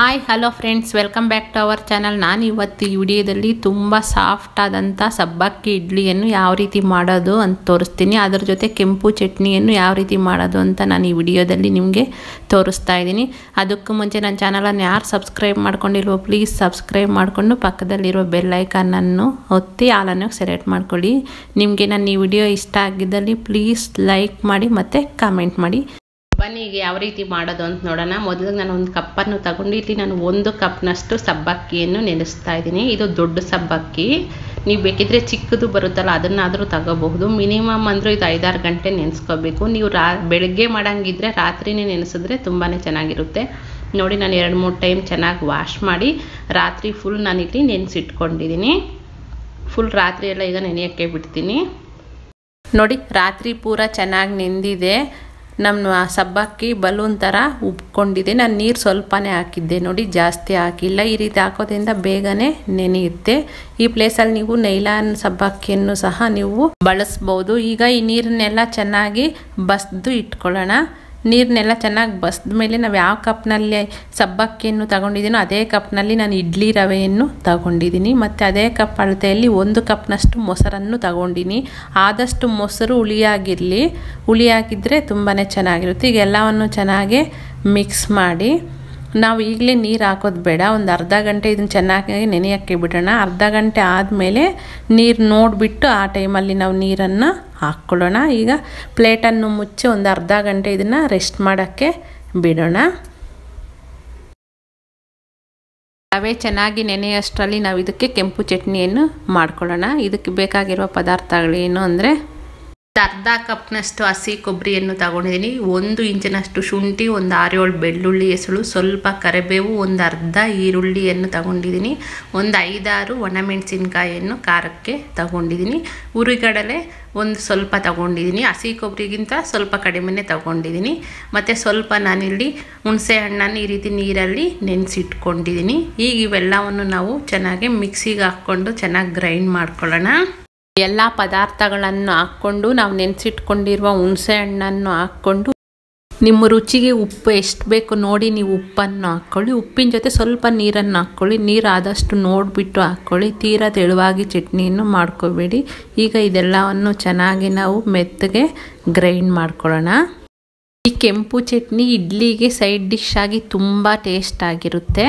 hi hello friends welcome back to our channel ನಾನು ಇವತ್ತು ಈ ವಿಡಿಯೋದಲ್ಲಿ ತುಂಬ ಸಾಫ್ಟ್ ಆದಂಥ ಸಬ್ಬಕ್ಕಿ ಇಡ್ಲಿಯನ್ನು ಯಾವ ರೀತಿ ಮಾಡೋದು ಅಂತ ತೋರಿಸ್ತೀನಿ ಅದರ ಜೊತೆ ಕೆಂಪು ಚಟ್ನಿಯನ್ನು ಯಾವ ರೀತಿ ಮಾಡೋದು ಅಂತ ನಾನು ಈ ವಿಡಿಯೋದಲ್ಲಿ ನಿಮಗೆ ತೋರಿಸ್ತಾ ಇದ್ದೀನಿ ಅದಕ್ಕೂ ಮುಂಚೆ ನನ್ನ ಚಾನಲನ್ನು ಯಾರು ಸಬ್ಸ್ಕ್ರೈಬ್ ಮಾಡ್ಕೊಂಡಿಲ್ವೋ ಪ್ಲೀಸ್ ಸಬ್ಸ್ಕ್ರೈಬ್ ಮಾಡಿಕೊಂಡು ಪಕ್ಕದಲ್ಲಿರುವ ಬೆಲ್ಲೈಕನ್ನನ್ನು ಒತ್ತಿ ಹಾಲನ್ನು ಸೆಲೆಕ್ಟ್ ಮಾಡ್ಕೊಳ್ಳಿ ನಿಮಗೆ ನನ್ನ ಈ ವಿಡಿಯೋ ಇಷ್ಟ ಆಗಿದ್ದಲ್ಲಿ ಪ್ಲೀಸ್ ಲೈಕ್ ಮಾಡಿ ಮತ್ತು ಕಮೆಂಟ್ ಮಾಡಿ ಈಗ ಯಾವ ರೀತಿ ಮಾಡೋದು ಅಂತ ನೋಡೋಣ ಮೊದಲು ನಾನು ಒಂದು ಕಪ್ಪನ್ನು ತಗೊಂಡು ಇಲ್ಲಿ ನಾನು ಒಂದು ಕಪ್ನಷ್ಟು ಸಬ್ಬಕ್ಕಿಯನ್ನು ನೆನೆಸ್ತಾ ಇದ್ದೀನಿ ಇದು ದೊಡ್ಡ ಸಬ್ಬಕ್ಕಿ ನೀವು ಬೇಕಿದ್ರೆ ಚಿಕ್ಕದು ಬರುತ್ತಲ್ಲ ಅದನ್ನಾದರೂ ತಗೋಬಹುದು ಮಿನಿಮಮ್ ಅಂದರೂ ಇದು ಐದಾರು ಗಂಟೆ ನೆನೆಸ್ಕೋಬೇಕು ನೀವು ರಾ ಬೆಳಗ್ಗೆ ಮಾಡೋಂಗಿದ್ರೆ ರಾತ್ರಿನೇ ನೆನೆಸಿದ್ರೆ ತುಂಬಾ ಚೆನ್ನಾಗಿರುತ್ತೆ ನೋಡಿ ನಾನು ಎರಡು ಮೂರು ಟೈಮ್ ಚೆನ್ನಾಗಿ ವಾಶ್ ಮಾಡಿ ರಾತ್ರಿ ಫುಲ್ ನಾನು ಇಲ್ಲಿ ನೆನೆಸಿಟ್ಕೊಂಡಿದ್ದೀನಿ ಫುಲ್ ರಾತ್ರಿ ಎಲ್ಲ ಈಗ ನೆನೆಯೋಕ್ಕೆ ಬಿಡ್ತೀನಿ ನೋಡಿ ರಾತ್ರಿ ಪೂರ ಚೆನ್ನಾಗಿ ನೆಂದಿದೆ ನಮ್ಮ ಸಬ್ಬಕ್ಕಿ ಬಲೂನ್ ಥರ ಉಬ್ಕೊಂಡಿದೆ ನಾನು ನೀರು ಸ್ವಲ್ಪನೇ ಹಾಕಿದ್ದೆ ನೋಡಿ ಜಾಸ್ತಿ ಹಾಕಿಲ್ಲ ಈ ರೀತಿ ಹಾಕೋದ್ರಿಂದ ಬೇಗನೆ ನೆನೆಯುತ್ತೆ ಈ ಪ್ಲೇಸಲ್ಲಿ ನೀವು ನೈಲಾನ್ ಸಬ್ಬಕ್ಕಿಯನ್ನು ಸಹ ನೀವು ಬಳಸ್ಬೋದು ಈಗ ಈ ನೀರನ್ನೆಲ್ಲ ಚೆನ್ನಾಗಿ ಬಸ್ದು ಇಟ್ಕೊಳ್ಳೋಣ ನೀರನ್ನೆಲ್ಲ ಚೆನ್ನಾಗಿ ಬಸ್ದ ಮೇಲೆ ನಾವು ಯಾವ ಕಪ್ನಲ್ಲಿ ಸಬ್ಬಕ್ಕಿಯನ್ನು ತಗೊಂಡಿದ್ದೀನೋ ಅದೇ ಕಪ್ನಲ್ಲಿ ನಾನು ಇಡ್ಲಿ ರವೆಯನ್ನು ತಗೊಂಡಿದ್ದೀನಿ ಮತ್ತು ಅದೇ ಕಪ್ ಅಳತೆಯಲ್ಲಿ ಒಂದು ಕಪ್ನಷ್ಟು ಮೊಸರನ್ನು ತಗೊಂಡಿನಿ ಆದಷ್ಟು ಮೊಸರು ಹುಳಿಯಾಗಿರಲಿ ಹುಳಿಯಾಗಿದ್ದರೆ ತುಂಬಾ ಚೆನ್ನಾಗಿರುತ್ತೆ ಈಗ ಎಲ್ಲವನ್ನು ಚೆನ್ನಾಗಿ ಮಿಕ್ಸ್ ಮಾಡಿ ನಾವು ಈಗಲೇ ನೀರು ಹಾಕೋದು ಬೇಡ ಒಂದು ಅರ್ಧ ಗಂಟೆ ಇದನ್ನು ಚೆನ್ನಾಗಿ ನೆನೆಯೋಕ್ಕೆ ಬಿಡೋಣ ಅರ್ಧ ಗಂಟೆ ಆದಮೇಲೆ ನೀರು ನೋಡಿಬಿಟ್ಟು ಆ ಟೈಮಲ್ಲಿ ನಾವು ನೀರನ್ನು ಹಾಕ್ಕೊಳ್ಳೋಣ ಈಗ ಪ್ಲೇಟನ್ನು ಮುಚ್ಚಿ ಒಂದು ಅರ್ಧ ಗಂಟೆ ಇದನ್ನು ರೆಸ್ಟ್ ಮಾಡೋಕ್ಕೆ ಬಿಡೋಣ ರವೆ ಚೆನ್ನಾಗಿ ನೆನೆಯಷ್ಟರಲ್ಲಿ ನಾವು ಇದಕ್ಕೆ ಕೆಂಪು ಚಟ್ನಿಯನ್ನು ಮಾಡ್ಕೊಳ್ಳೋಣ ಇದಕ್ಕೆ ಬೇಕಾಗಿರುವ ಪದಾರ್ಥಗಳೇನು ಅಂದರೆ ಅರ್ಧ ಕಪ್ನಷ್ಟು ಹಸಿ ಕೊಬ್ಬರಿಯನ್ನು ತಗೊಂಡಿದ್ದೀನಿ ಒಂದು ಇಂಚಿನಷ್ಟು ಶುಂಠಿ ಒಂದು ಆರೇಳು ಬೆಳ್ಳುಳ್ಳಿ ಹೆಸಳು ಸ್ವಲ್ಪ ಕರಿಬೇವು ಒಂದು ಅರ್ಧ ಈರುಳ್ಳಿಯನ್ನು ತಗೊಂಡಿದ್ದೀನಿ ಒಂದು ಐದಾರು ಒಣಮೆಣಸಿನ್ಕಾಯಿಯನ್ನು ಖಾರಕ್ಕೆ ತಗೊಂಡಿದ್ದೀನಿ ಉರಿಗಡಲೆ ಒಂದು ಸ್ವಲ್ಪ ತಗೊಂಡಿದ್ದೀನಿ ಹಸಿ ಕೊಬ್ಬರಿಗಿಂತ ಸ್ವಲ್ಪ ಕಡಿಮೆನೇ ತಗೊಂಡಿದ್ದೀನಿ ಮತ್ತು ಸ್ವಲ್ಪ ನಾನಿಲ್ಲಿ ಹುಣಸೆ ಹಣ್ಣನ್ನು ಈ ರೀತಿ ನೀರಲ್ಲಿ ನೆನೆಸಿಟ್ಕೊಂಡಿದ್ದೀನಿ ಈಗ ಇವೆಲ್ಲವನ್ನು ನಾವು ಚೆನ್ನಾಗಿ ಮಿಕ್ಸಿಗೆ ಹಾಕ್ಕೊಂಡು ಚೆನ್ನಾಗಿ ಗ್ರೈಂಡ್ ಮಾಡ್ಕೊಳ್ಳೋಣ ಎಲ್ಲ ಪದಾರ್ಥಗಳನ್ನು ಹಾಕ್ಕೊಂಡು ನಾವು ನೆನೆಸಿಟ್ಕೊಂಡಿರುವ ಹುಣಸೆ ಹಣ್ಣನ್ನು ಹಾಕ್ಕೊಂಡು ನಿಮ್ಮ ರುಚಿಗೆ ಉಪ್ಪು ಎಷ್ಟು ಬೇಕು ನೋಡಿ ನೀವು ಉಪ್ಪನ್ನು ಹಾಕ್ಕೊಳ್ಳಿ ಉಪ್ಪಿನ ಜೊತೆ ಸ್ವಲ್ಪ ನೀರನ್ನು ಹಾಕ್ಕೊಳ್ಳಿ ನೀರು ಆದಷ್ಟು ನೋಡಿಬಿಟ್ಟು ಹಾಕ್ಕೊಳ್ಳಿ ತೀರಾ ತೆಳುವಾಗಿ ಚಟ್ನಿಯನ್ನು ಮಾಡ್ಕೋಬೇಡಿ ಈಗ ಇದೆಲ್ಲವನ್ನು ಚೆನ್ನಾಗಿ ನಾವು ಮೆತ್ತಗೆ ಗ್ರೈಂಡ್ ಮಾಡ್ಕೊಳ್ಳೋಣ ಈ ಕೆಂಪು ಚಟ್ನಿ ಇಡ್ಲಿಗೆ ಸೈಡ್ ಡಿಶ್ ಆಗಿ ತುಂಬ ಟೇಸ್ಟ್ ಆಗಿರುತ್ತೆ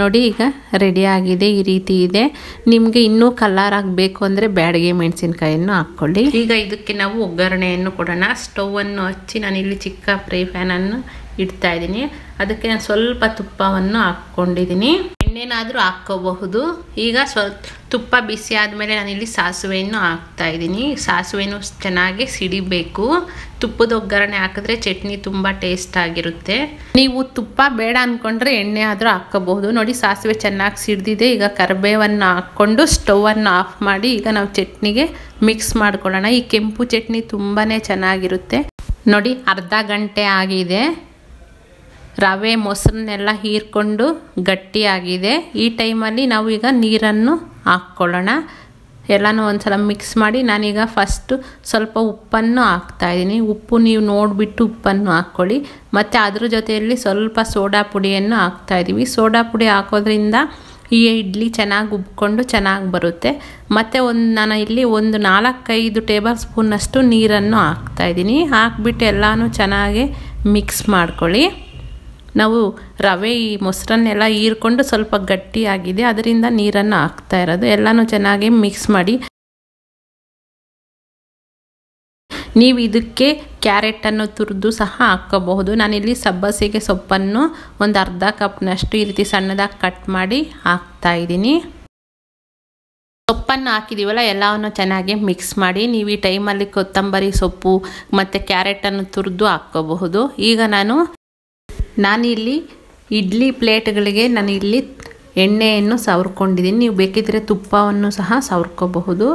ನೋಡಿ ಈಗ ರೆಡಿಯಾಗಿದೆ ಈ ರೀತಿ ಇದೆ ನಿಮಗೆ ಇನ್ನೂ ಕಲರ್ ಆಗಬೇಕು ಅಂದರೆ ಬ್ಯಾಡಿಗೆ ಮೆಣಸಿನ್ಕಾಯನ್ನು ಹಾಕ್ಕೊಳ್ಳಿ ಈಗ ಇದಕ್ಕೆ ನಾವು ಒಗ್ಗರಣೆಯನ್ನು ಕೊಡೋಣ ಸ್ಟೌವನ್ನು ಹಚ್ಚಿ ನಾನಿಲ್ಲಿ ಚಿಕ್ಕ ಫ್ರೈ ಫ್ಯಾನನ್ನು ಇಡ್ತಾ ಇದ್ದೀನಿ ಅದಕ್ಕೆ ನಾನು ಸ್ವಲ್ಪ ತುಪ್ಪವನ್ನು ಹಾಕ್ಕೊಂಡಿದ್ದೀನಿ ಎಣ್ಣೆನಾದರೂ ಹಾಕ್ಕೋಬಹುದು ಈಗ ಸ್ವಲ್ಪ ತುಪ್ಪ ಬಿಸಿ ಆದಮೇಲೆ ನಾನಿಲ್ಲಿ ಹಾಕ್ತಾ ಇದ್ದೀನಿ ಸಾಸಿವೆನೂ ಚೆನ್ನಾಗಿ ಸಿಡಿಬೇಕು ತುಪ್ಪದ ಒಗ್ಗರಣೆ ಹಾಕಿದ್ರೆ ಚಟ್ನಿ ತುಂಬ ಟೇಸ್ಟ್ ಆಗಿರುತ್ತೆ ನೀವು ತುಪ್ಪ ಬೇಡ ಅಂದ್ಕೊಂಡ್ರೆ ಎಣ್ಣೆ ಆದರೂ ಹಾಕ್ಕೋಬಹುದು ನೋಡಿ ಸಾಸಿವೆ ಚೆನ್ನಾಗಿ ಸಿಡಿದಿದೆ ಈಗ ಕರಿಬೇವನ್ನು ಹಾಕ್ಕೊಂಡು ಅನ್ನು ಆಫ್ ಮಾಡಿ ಈಗ ನಾವು ಚಟ್ನಿಗೆ ಮಿಕ್ಸ್ ಮಾಡ್ಕೊಳ್ಳೋಣ ಈ ಕೆಂಪು ಚಟ್ನಿ ತುಂಬಾ ಚೆನ್ನಾಗಿರುತ್ತೆ ನೋಡಿ ಅರ್ಧ ಗಂಟೆ ಆಗಿದೆ ರವೆ ಮೊಸರನ್ನೆಲ್ಲ ಹೀರ್ಕೊಂಡು ಗಟ್ಟಿಯಾಗಿದೆ ಈ ಟೈಮಲ್ಲಿ ನಾವು ಈಗ ನೀರನ್ನು ಹಾಕ್ಕೊಳ್ಳೋಣ ಎಲ್ಲನೂ ಒಂದು ಸಲ ಮಿಕ್ಸ್ ಮಾಡಿ ನಾನೀಗ ಫಸ್ಟು ಸ್ವಲ್ಪ ಉಪ್ಪನ್ನು ಹಾಕ್ತಾಯಿದ್ದೀನಿ ಉಪ್ಪು ನೀವು ನೋಡಿಬಿಟ್ಟು ಉಪ್ಪನ್ನು ಹಾಕ್ಕೊಳ್ಳಿ ಮತ್ತು ಅದ್ರ ಜೊತೆಯಲ್ಲಿ ಸ್ವಲ್ಪ ಸೋಡಾ ಪುಡಿಯನ್ನು ಹಾಕ್ತಾಯಿದ್ದೀವಿ ಸೋಡಾ ಪುಡಿ ಹಾಕೋದ್ರಿಂದ ಈ ಇಡ್ಲಿ ಚೆನ್ನಾಗಿ ಉಬ್ಕೊಂಡು ಚೆನ್ನಾಗಿ ಬರುತ್ತೆ ಮತ್ತು ಒಂದು ನಾನು ಇಲ್ಲಿ ಒಂದು ನಾಲ್ಕೈದು ಟೇಬಲ್ ಸ್ಪೂನಷ್ಟು ನೀರನ್ನು ಹಾಕ್ತಾಯಿದ್ದೀನಿ ಹಾಕ್ಬಿಟ್ಟು ಎಲ್ಲನೂ ಚೆನ್ನಾಗಿ ಮಿಕ್ಸ್ ಮಾಡ್ಕೊಳ್ಳಿ ನಾವು ರವೆ ಈ ಮೊಸರನ್ನೆಲ್ಲ ಹೀರ್ಕೊಂಡು ಸ್ವಲ್ಪ ಗಟ್ಟಿಯಾಗಿದೆ ಅದರಿಂದ ನೀರನ್ನು ಹಾಕ್ತಾ ಇರೋದು ಎಲ್ಲನೂ ಚೆನ್ನಾಗಿ ಮಿಕ್ಸ್ ಮಾಡಿ ನೀವು ಇದಕ್ಕೆ ಕ್ಯಾರೆಟನ್ನು ತುರಿದು ಸಹ ಹಾಕ್ಕೋಬಹುದು ನಾನಿಲ್ಲಿ ಸಬ್ಬಸಿಗೆ ಸೊಪ್ಪನ್ನು ಒಂದು ಅರ್ಧ ಕಪ್ನಷ್ಟು ಈ ರೀತಿ ಸಣ್ಣದಾಗಿ ಕಟ್ ಮಾಡಿ ಹಾಕ್ತಾ ಇದ್ದೀನಿ ಸೊಪ್ಪನ್ನು ಹಾಕಿದೀವಲ್ಲ ಎಲ್ಲವನ್ನು ಚೆನ್ನಾಗಿ ಮಿಕ್ಸ್ ಮಾಡಿ ನೀವು ಈ ಟೈಮಲ್ಲಿ ಕೊತ್ತಂಬರಿ ಸೊಪ್ಪು ಮತ್ತು ಕ್ಯಾರೆಟನ್ನು ತುರಿದು ಹಾಕ್ಕೋಬಹುದು ಈಗ ನಾನು ನಾನಿಲ್ಲಿ ಇಡ್ಲಿ ಪ್ಲೇಟ್ಗಳಿಗೆ ಇಲ್ಲಿ ಎಣ್ಣೆಯನ್ನು ಸವರ್ಕೊಂಡಿದ್ದೀನಿ ನೀವು ಬೇಕಿದ್ದರೆ ತುಪ್ಪವನ್ನು ಸಹ ಸವರ್ಕೋಬಹುದು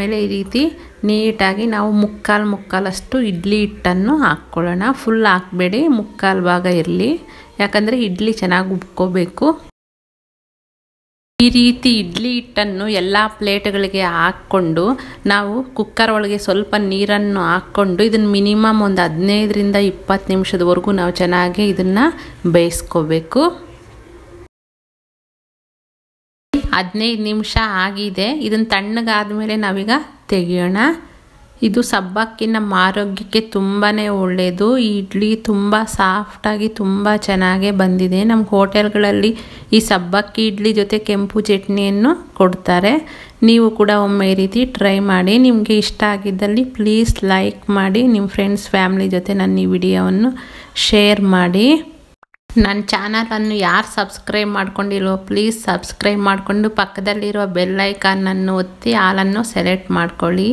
ಮೇಲೆ ಈ ರೀತಿ ನೀಟಾಗಿ ನಾವು ಮುಕ್ಕಾಲು ಮುಕ್ಕಾಲಷ್ಟು ಇಡ್ಲಿ ಹಿಟ್ಟನ್ನು ಹಾಕ್ಕೊಳ್ಳೋಣ ಫುಲ್ ಹಾಕಬೇಡಿ ಮುಕ್ಕಾಲು ಭಾಗ ಇರಲಿ ಯಾಕಂದರೆ ಇಡ್ಲಿ ಚೆನ್ನಾಗಿ ಉಬ್ಕೋಬೇಕು ಈ ರೀತಿ ಇಡ್ಲಿ ಹಿಟ್ಟನ್ನು ಎಲ್ಲ ಪ್ಲೇಟ್ಗಳಿಗೆ ಹಾಕ್ಕೊಂಡು ನಾವು ಕುಕ್ಕರ್ ಒಳಗೆ ಸ್ವಲ್ಪ ನೀರನ್ನು ಹಾಕ್ಕೊಂಡು ಇದನ್ನು ಮಿನಿಮಮ್ ಒಂದು ಹದಿನೈದರಿಂದ ಇಪ್ಪತ್ತು ನಿಮಿಷದವರೆಗೂ ನಾವು ಚೆನ್ನಾಗಿ ಇದನ್ನು ಬೇಯಿಸ್ಕೋಬೇಕು ಹದಿನೈದು ನಿಮಿಷ ಆಗಿದೆ ಇದನ್ನು ತಣ್ಣಗಾದ ಮೇಲೆ ನಾವೀಗ ತೆಗಿಯೋಣ ಇದು ಸಬ್ಬಕ್ಕಿ ನಮ್ಮ ಆರೋಗ್ಯಕ್ಕೆ ತುಂಬಾ ಒಳ್ಳೆಯದು ಈ ಇಡ್ಲಿ ತುಂಬ ಸಾಫ್ಟಾಗಿ ತುಂಬ ಚೆನ್ನಾಗೇ ಬಂದಿದೆ ನಮ್ಮ ಹೋಟೆಲ್ಗಳಲ್ಲಿ ಈ ಸಬ್ಬಕ್ಕಿ ಇಡ್ಲಿ ಜೊತೆ ಕೆಂಪು ಚಟ್ನಿಯನ್ನು ಕೊಡ್ತಾರೆ ನೀವು ಕೂಡ ಒಮ್ಮೆ ಈ ರೀತಿ ಟ್ರೈ ಮಾಡಿ ನಿಮಗೆ ಇಷ್ಟ ಆಗಿದ್ದಲ್ಲಿ ಪ್ಲೀಸ್ ಲೈಕ್ ಮಾಡಿ ನಿಮ್ಮ ಫ್ರೆಂಡ್ಸ್ ಫ್ಯಾಮ್ಲಿ ಜೊತೆ ನನ್ನ ಈ ವಿಡಿಯೋವನ್ನು ಶೇರ್ ಮಾಡಿ ನನ್ನ ಚಾನಲನ್ನು ಯಾರು ಸಬ್ಸ್ಕ್ರೈಬ್ ಮಾಡ್ಕೊಂಡಿಲ್ವೋ ಪ್ಲೀಸ್ ಸಬ್ಸ್ಕ್ರೈಬ್ ಮಾಡಿಕೊಂಡು ಪಕ್ಕದಲ್ಲಿರುವ ಬೆಲ್ಲೈಕಾನನ್ನು ಒತ್ತಿ ಹಾಲನ್ನು ಸೆಲೆಕ್ಟ್ ಮಾಡ್ಕೊಳ್ಳಿ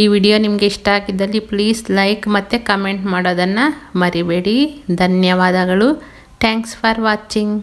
ಈ ವಿಡಿಯೋ ನಿಮಗೆ ಇಷ್ಟ ಆಗಿದ್ದಲ್ಲಿ ಪ್ಲೀಸ್ ಲೈಕ್ ಮತ್ತು ಕಮೆಂಟ್ ಮಾಡೋದನ್ನು ಮರಿಬೇಡಿ ಧನ್ಯವಾದಗಳು ಥ್ಯಾಂಕ್ಸ್ ಫಾರ್ ವಾಚಿಂಗ್